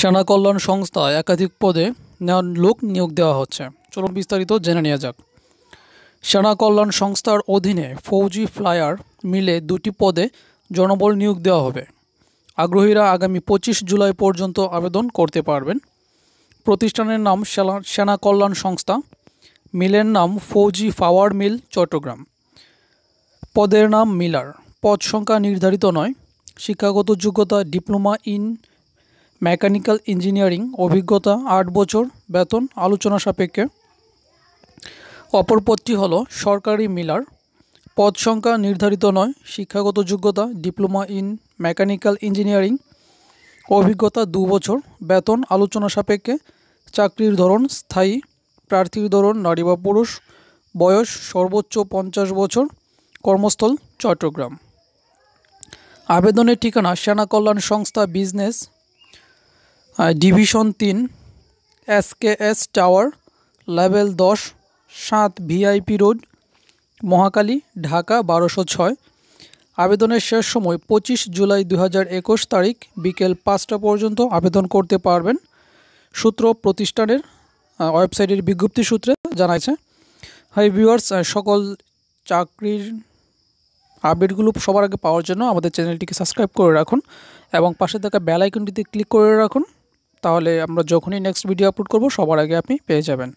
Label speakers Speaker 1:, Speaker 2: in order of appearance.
Speaker 1: সেনা কল্যাণ সংস্থায় একাধিক পদে লোক নিয়োগ দেওয়া হচ্ছে চলুন বিস্তারিত জেনে নেওয়া যাক সেনা কল্যাণ সংস্থার অধীনে ফৌজি ফ্লায়ার মিলে দুটি পদে জনবল নিয়োগ দেওয়া হবে আগ্রহীরা আগামী পঁচিশ জুলাই পর্যন্ত আবেদন করতে পারবেন প্রতিষ্ঠানের নাম সেনা কল্যাণ সংস্থা মিলের নাম ফৌজি পাওয়ার মিল চট্টগ্রাম পদের নাম মিলার পদ সংখ্যা নির্ধারিত নয় শিক্ষাগত যোগ্যতা ডিপ্লোমা ইন মেকানিক্যাল ইঞ্জিনিয়ারিং অভিজ্ঞতা আট বছর বেতন আলোচনা সাপেক্ষে অপর পদটি হল সরকারি মিলার পদ সংখ্যা নির্ধারিত নয় শিক্ষাগত যোগ্যতা ডিপ্লোমা ইন মেকানিক্যাল ইঞ্জিনিয়ারিং অভিজ্ঞতা দু বছর বেতন আলোচনা সাপেক্ষে চাকরির ধরন স্থায়ী প্রার্থীর ধরন নারী বা পুরুষ বয়স সর্বোচ্চ পঞ্চাশ বছর কর্মস্থল চট্টগ্রাম আবেদনের ঠিকানা সেনা কল্যাণ সংস্থা বিজনেস ডিভিশন তিন S K S tower level দশ সাত ভিআইপি রোড মহাকালী ঢাকা বারোশো ছয় আবেদনের শেষ সময় পঁচিশ জুলাই দু তারিখ বিকেল পাঁচটা পর্যন্ত আবেদন করতে পারবেন সূত্র প্রতিষ্ঠানের ওয়েবসাইটের বিজ্ঞপ্তি সূত্রে জানাইছে হাই হ্যাঁ, ভিউয়ার্স সকল চাকরির আপডেটগুলো সবার আগে পাওয়ার জন্য আমাদের চ্যানেলটিকে সাবস্ক্রাইব করে রাখুন এবং পাশে থাকা বেল আইকনটিতে ক্লিক করে রাখুন তাহলে আমরা যখনই নেক্সট ভিডিও আপলোড করব সবার আগে আপনি পেয়ে যাবেন